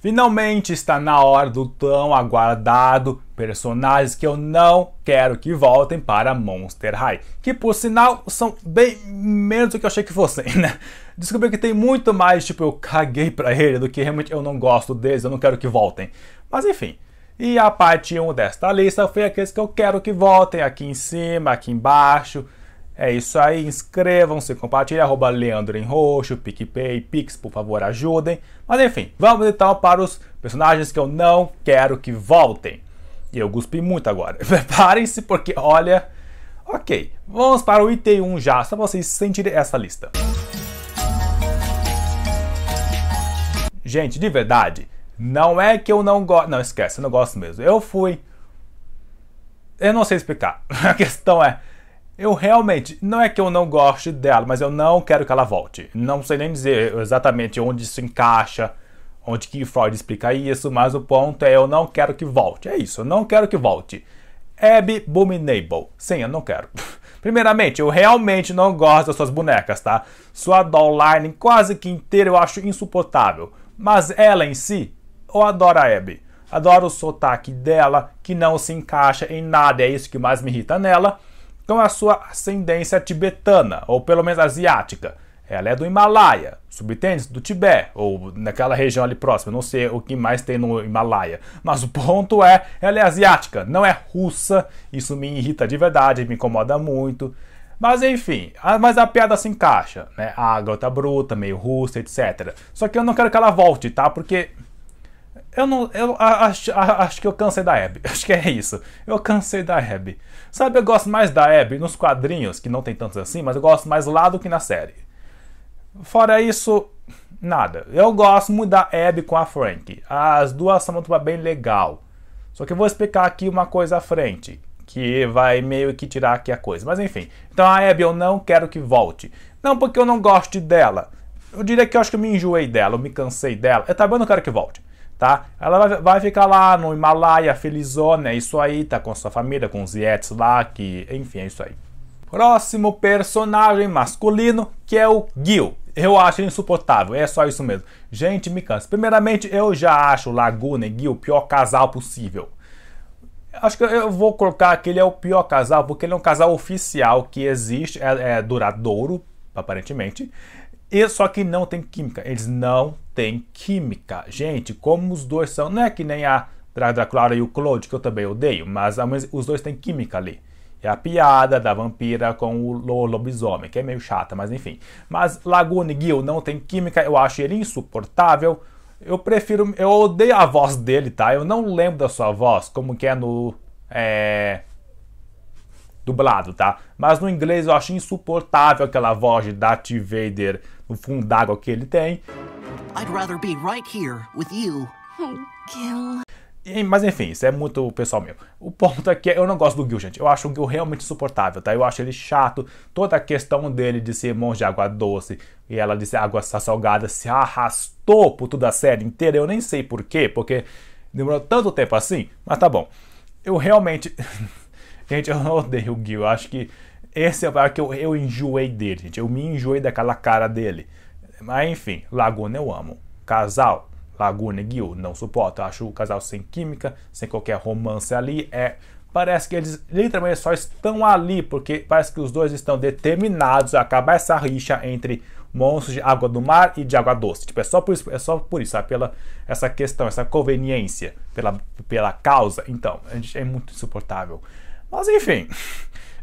Finalmente está na hora do tão aguardado personagens que eu não quero que voltem para Monster High, que por sinal são bem menos do que eu achei que fossem, né? Descobri que tem muito mais, tipo, eu caguei pra ele do que realmente eu não gosto deles, eu não quero que voltem. Mas enfim. E a parte 1 desta lista foi aqueles que eu quero que voltem aqui em cima, aqui embaixo, é isso aí, inscrevam-se, compartilhem, arroba Leandro em Roxo, PicPay, Pix, por favor, ajudem. Mas enfim, vamos então para os personagens que eu não quero que voltem. E eu guspi muito agora. Preparem-se porque, olha... Ok, vamos para o item 1 já, só vocês sentirem essa lista. Gente, de verdade, não é que eu não gosto... Não, esquece, eu não gosto mesmo. Eu fui... Eu não sei explicar. A questão é eu realmente, não é que eu não goste dela, mas eu não quero que ela volte. Não sei nem dizer exatamente onde isso encaixa, onde que Freud explica isso, mas o ponto é eu não quero que volte. É isso, eu não quero que volte. Abby Abominable. Sim, eu não quero. Primeiramente, eu realmente não gosto das suas bonecas, tá? Sua line quase que inteira eu acho insuportável. Mas ela em si, eu adoro a Abby. Adoro o sotaque dela, que não se encaixa em nada, é isso que mais me irrita nela com a sua ascendência tibetana, ou pelo menos asiática. Ela é do Himalaia, subtende do Tibete, ou naquela região ali próxima, não sei o que mais tem no Himalaia. Mas o ponto é, ela é asiática, não é russa. Isso me irrita de verdade, me incomoda muito. Mas enfim, a, mas a piada se encaixa, né? A água tá bruta, meio russa, etc. Só que eu não quero que ela volte, tá? Porque eu não. Eu acho, acho que eu cansei da Abby. Acho que é isso. Eu cansei da Abby. Sabe, eu gosto mais da Abby nos quadrinhos, que não tem tantos assim, mas eu gosto mais lá do que na série. Fora isso, nada. Eu gosto muito da Abby com a Frank. As duas são uma bem legal. Só que eu vou explicar aqui uma coisa à frente. Que vai meio que tirar aqui a coisa. Mas enfim. Então a Abby eu não quero que volte. Não porque eu não goste dela. Eu diria que eu acho que eu me enjoei dela, eu me cansei dela. Eu também não quero que volte tá? Ela vai ficar lá no Himalaia, felizona, é isso aí, tá com sua família, com os Yetis lá, que, enfim, é isso aí. Próximo personagem masculino, que é o Gil. Eu acho insuportável, é só isso mesmo. Gente, me cansa. Primeiramente, eu já acho Laguna e Gil o pior casal possível. Acho que eu vou colocar que ele é o pior casal, porque ele é um casal oficial que existe, é, é duradouro, aparentemente. E só que não tem química. Eles não têm química. Gente, como os dois são. Não é que nem a Drada e o Claude, que eu também odeio, mas os dois têm química ali. É a piada da vampira com o lobisomem, que é meio chata, mas enfim. Mas Laguna e Gil não tem química, eu acho ele insuportável. Eu prefiro. Eu odeio a voz dele, tá? Eu não lembro da sua voz, como que é no. É. Dublado, tá? Mas no inglês eu acho insuportável aquela voz de Darth Vader o fundo d'água que ele tem. I'd rather be right here with you. Mas enfim, isso é muito pessoal meu. O ponto é que eu não gosto do Gil, gente. Eu acho o Gil realmente insuportável, tá? Eu acho ele chato. Toda a questão dele de ser monge de água doce e ela de ser água salgada se arrastou por toda a série inteira. Eu nem sei por quê, porque demorou tanto tempo assim. Mas tá bom. Eu realmente. gente, eu odeio o Gil. Eu acho que esse é o bar que eu, eu enjoei dele, gente. Eu me enjoei daquela cara dele. Mas enfim, Laguna eu amo. Casal, Laguna e Gil, não suporto. Eu acho o casal sem química, sem qualquer romance ali. É, parece que eles literalmente só estão ali, porque parece que os dois estão determinados a acabar essa rixa entre monstros de água do mar e de água doce. Tipo, é só por isso, é só por isso, sabe? Pela essa questão, essa conveniência, pela, pela causa. Então, é muito insuportável. Mas enfim.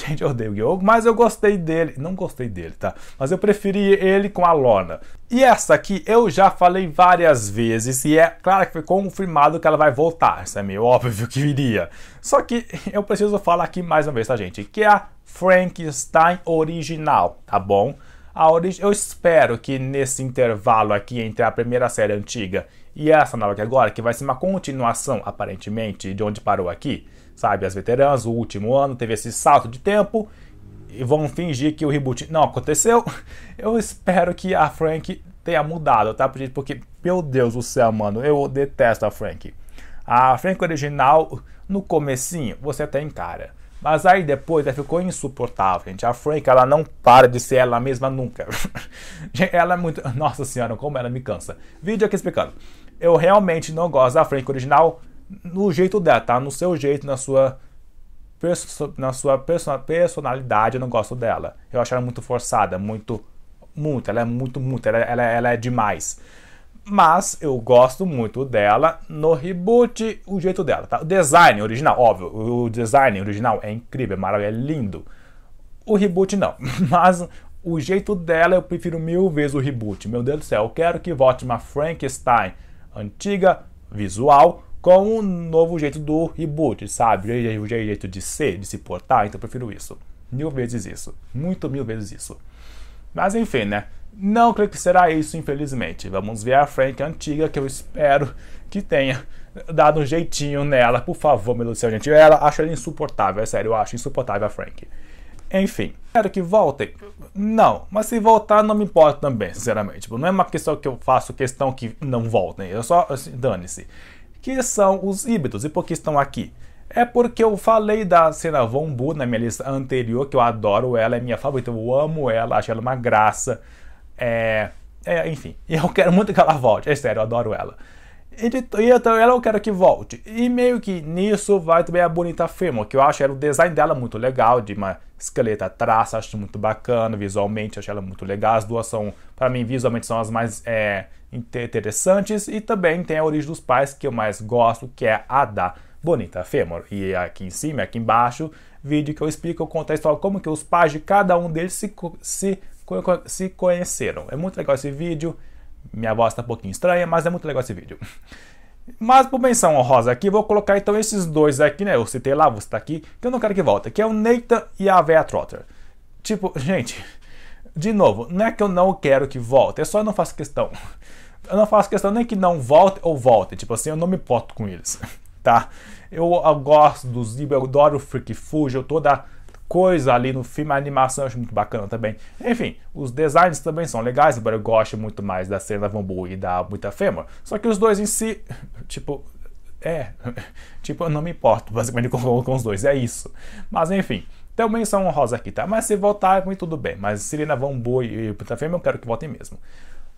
Gente, eu odeio o Guiogo, mas eu gostei dele. Não gostei dele, tá? Mas eu preferi ele com a Lona. E essa aqui eu já falei várias vezes e é claro que foi confirmado que ela vai voltar. Isso é meio óbvio que viria. Só que eu preciso falar aqui mais uma vez, tá, gente? Que é a Frankenstein original, tá bom? A orig- eu espero que nesse intervalo aqui entre a primeira série antiga e essa nova aqui agora, que vai ser uma continuação, aparentemente, de onde parou aqui, sabe? As veteranas, o último ano teve esse salto de tempo e vão fingir que o reboot não aconteceu. Eu espero que a Frank tenha mudado, tá? Porque, meu Deus do céu, mano, eu detesto a Frank. A Frank original, no comecinho, você até encara. Mas aí depois ela ficou insuportável, gente. A Frank, ela não para de ser ela mesma nunca. ela é muito. Nossa senhora, como ela me cansa. Vídeo aqui explicando. Eu realmente não gosto da Frank original no jeito dela, tá? No seu jeito, na sua, na sua personalidade, eu não gosto dela. Eu acho ela muito forçada, muito, muito, ela é muito, muito, ela, ela, ela é demais. Mas eu gosto muito dela no reboot, o jeito dela, tá? O design original, óbvio, o design original é incrível, é maravilhoso, é lindo. O reboot não, mas o jeito dela eu prefiro mil vezes o reboot. Meu Deus do céu, eu quero que volte uma Frankenstein antiga, visual, com um novo jeito do reboot, sabe? O jeito de ser, de se portar, então eu prefiro isso. Mil vezes isso. Muito mil vezes isso. Mas enfim, né? Não creio que será isso, infelizmente. Vamos ver a Frank antiga, que eu espero que tenha dado um jeitinho nela. Por favor, meu Deus do céu, gente. Ela acha ela insuportável, é sério, eu acho insuportável a Frank. Enfim, quero que voltem? Não, mas se voltar não me importa também, sinceramente. Não é uma questão que eu faço questão que não voltem. Eu só, assim, dane-se que são os híbridos. E por que estão aqui? É porque eu falei da cena Von Bu na minha lista anterior, que eu adoro ela, é minha favorita, eu amo ela, acho ela uma graça. É, é enfim, eu quero muito que ela volte, é sério, eu adoro ela e então ela eu quero que volte. E meio que nisso vai também a bonita Fêmea, que eu acho era o design dela é muito legal, de uma esqueleta traça, acho muito bacana, visualmente acho ela muito legal. As duas são, para mim, visualmente são as mais é, interessantes. E também tem a origem dos pais que eu mais gosto, que é a da Bonita Fêmur. E aqui em cima, aqui embaixo, vídeo que eu explico, eu conto a história, como que os pais de cada um deles se, se, se conheceram. É muito legal esse vídeo. Minha voz tá um pouquinho estranha, mas é muito legal esse vídeo. Mas por menção honrosa aqui, vou colocar então esses dois aqui, né? Eu citei lá, vou citar aqui, que eu não quero que volta, que é o Nathan e a Vea Trotter. Tipo, gente, de novo, não é que eu não quero que volte, é só eu não faço questão. Eu não faço questão nem que não volte ou volte, tipo assim, eu não me importo com eles, tá? Eu, eu gosto dos livros, eu adoro o Freak Fuji, eu toda coisa ali no filme, a animação eu acho muito bacana também. Enfim, os designs também são legais, embora eu goste muito mais da cena Bambu e da Muita Fêmea. Só que os dois em si, tipo, é, tipo, eu não me importo basicamente com, com os dois, é isso. Mas enfim, também são rosa aqui, tá? Mas se voltar, é muito tudo bem. Mas Serena Bambu e Muita Fêmea eu quero que voltem mesmo.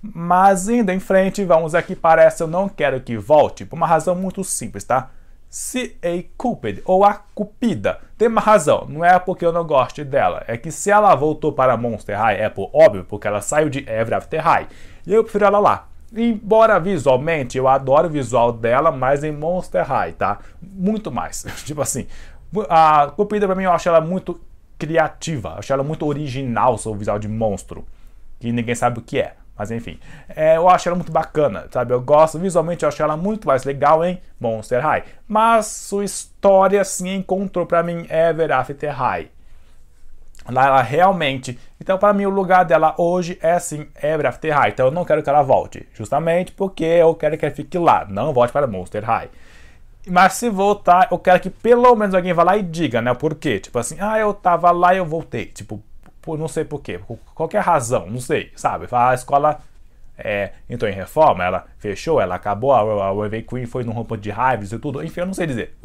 Mas indo em frente, vamos aqui para essa eu não quero que volte, por uma razão muito simples, tá? se a culped ou a cupida. Tem uma razão, não é porque eu não goste dela, é que se ela voltou para Monster High é por óbvio, porque ela saiu de Ever After High. E eu prefiro ela lá. Embora visualmente eu adoro o visual dela, mas em Monster High, tá? Muito mais. tipo assim, a Cupida pra mim eu acho ela muito criativa, eu acho ela muito original seu visual de monstro, que ninguém sabe o que é. Mas enfim, é, eu acho ela muito bacana, sabe? Eu gosto, visualmente eu acho ela muito mais legal em Monster High. Mas sua história se assim, encontrou para mim Ever After High. Lá ela realmente. Então, para mim, o lugar dela hoje é sim Ever After High. Então, eu não quero que ela volte, justamente porque eu quero que ela fique lá, não volte para Monster High. Mas se voltar, eu quero que pelo menos alguém vá lá e diga, né? O porquê. Tipo assim, ah, eu tava lá e eu voltei. Tipo, por não sei porquê, por qualquer é razão, não sei, sabe? Ah, a escola é, entrou em reforma, ela fechou, ela acabou, a, Wave Queen foi num rompo de raivas e tudo, enfim, eu não sei dizer.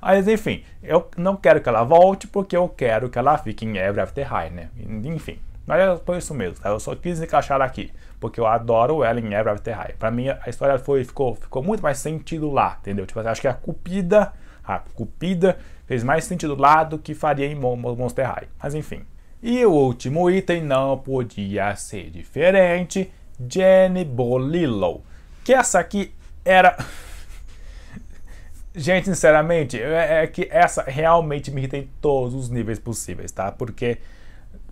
Mas enfim, eu não quero que ela volte porque eu quero que ela fique em Ever After High, né? Enfim, mas é por isso mesmo, tá? Eu só quis encaixar aqui, porque eu adoro ela em Ever After High. Pra mim, a história foi, ficou, ficou muito mais sentido lá, entendeu? Tipo, assim, acho que a Cupida, a Cupida fez mais sentido lá do que faria em Monster High. Mas enfim. E o último item não podia ser diferente, Jenny Bolillo. Que essa aqui era... Gente, sinceramente, é, é que essa realmente me irrita em todos os níveis possíveis, tá? Porque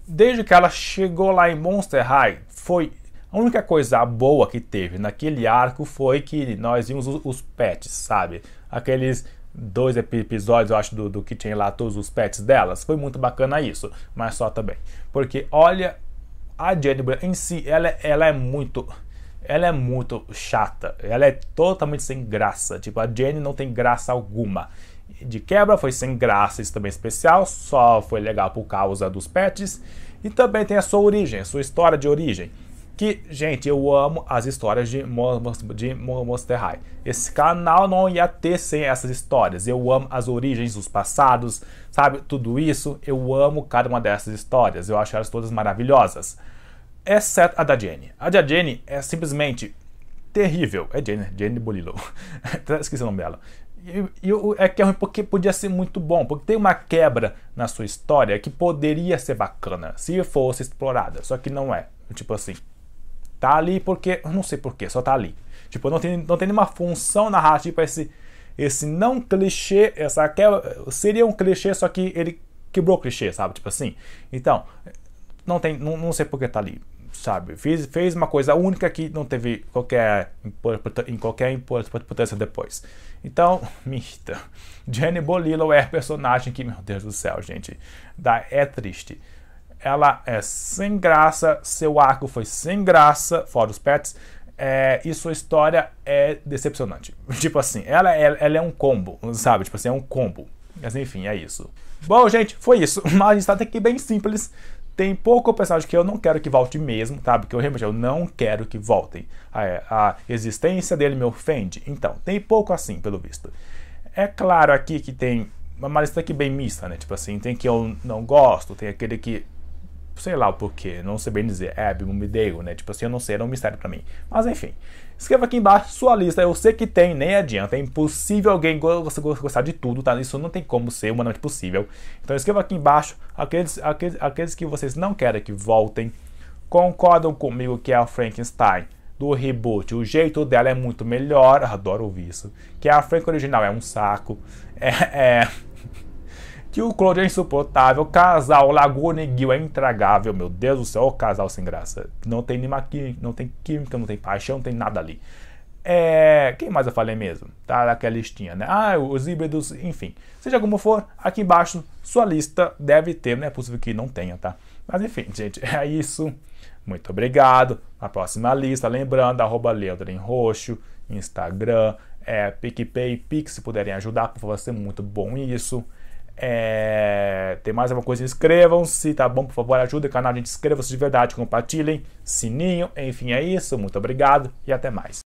desde que ela chegou lá em Monster High, foi a única coisa boa que teve naquele arco foi que nós vimos os, os pets, sabe? Aqueles dois episódios, eu acho, do, do que tinha lá todos os pets delas. Foi muito bacana isso, mas só também. Porque olha, a Jane em si, ela, ela é muito. Ela é muito chata. Ela é totalmente sem graça. Tipo, a Jane não tem graça alguma. De quebra, foi sem graça, isso também é especial. Só foi legal por causa dos pets. E também tem a sua origem, a sua história de origem que, gente, eu amo as histórias de, de Monster High. Esse canal não ia ter sem essas histórias. Eu amo as origens, os passados, sabe? Tudo isso. Eu amo cada uma dessas histórias. Eu acho elas todas maravilhosas. Exceto a da Jenny. A da Jenny é simplesmente terrível. É Jenny, Jenny Bolillo. Esqueci o nome dela. E, e, é que é ruim porque podia ser muito bom, porque tem uma quebra na sua história que poderia ser bacana se fosse explorada, só que não é. Tipo assim, Tá ali porque, não sei porquê, só tá ali. Tipo, não tem, não tem nenhuma função narrativa tipo, esse esse não clichê, essa seria um clichê, só que ele quebrou o clichê, sabe? Tipo assim. Então, não tem, não, não sei porque tá ali, sabe? Fez, fez uma coisa única que não teve qualquer em qualquer importância depois. Então, mista Jenny Bolillo é a personagem que, meu Deus do céu, gente, dá, é triste ela é sem graça, seu arco foi sem graça, fora os pets, é, e sua história é decepcionante. Tipo assim, ela, ela, é, ela é um combo, sabe? Tipo assim, é um combo. Mas enfim, é isso. Bom, gente, foi isso. uma lista até tá aqui bem simples. Tem pouco personagem que eu não quero que volte mesmo, sabe tá? Porque eu realmente eu não quero que voltem. A, a existência dele me ofende. Então, tem pouco assim, pelo visto. É claro aqui que tem uma lista aqui bem mista, né? Tipo assim, tem que eu não gosto, tem aquele que sei lá o porquê, não sei bem dizer, é, me deu, né? Tipo assim, eu não sei, era um mistério para mim. Mas enfim, escreva aqui embaixo sua lista, eu sei que tem, nem adianta, é impossível alguém gostar de tudo, tá? Isso não tem como ser humanamente possível. Então escreva aqui embaixo aqueles, aqueles, aqueles que vocês não querem que voltem, concordam comigo que é a Frankenstein do reboot, o jeito dela é muito melhor, adoro ouvir isso, que a Frank original é um saco, é... é... que o Claudio é insuportável, o casal Lagoa Neguil é intragável, meu Deus do céu, o casal sem graça. Não tem nenhuma química, não tem química, não tem paixão, não tem nada ali. É, quem mais eu falei mesmo? Tá naquela listinha, né? Ah, os híbridos, enfim. Seja como for, aqui embaixo sua lista deve ter, né? É possível que não tenha, tá? Mas enfim, gente, é isso. Muito obrigado. Na próxima lista, lembrando, arroba Roxo, Instagram, é, PicPay, Pix, se puderem ajudar, por favor, vai ser muito bom isso. É, tem mais alguma coisa? Inscrevam-se, tá bom? Por favor, ajudem o canal, a gente inscreva-se de verdade, compartilhem, sininho, enfim, é isso. Muito obrigado e até mais.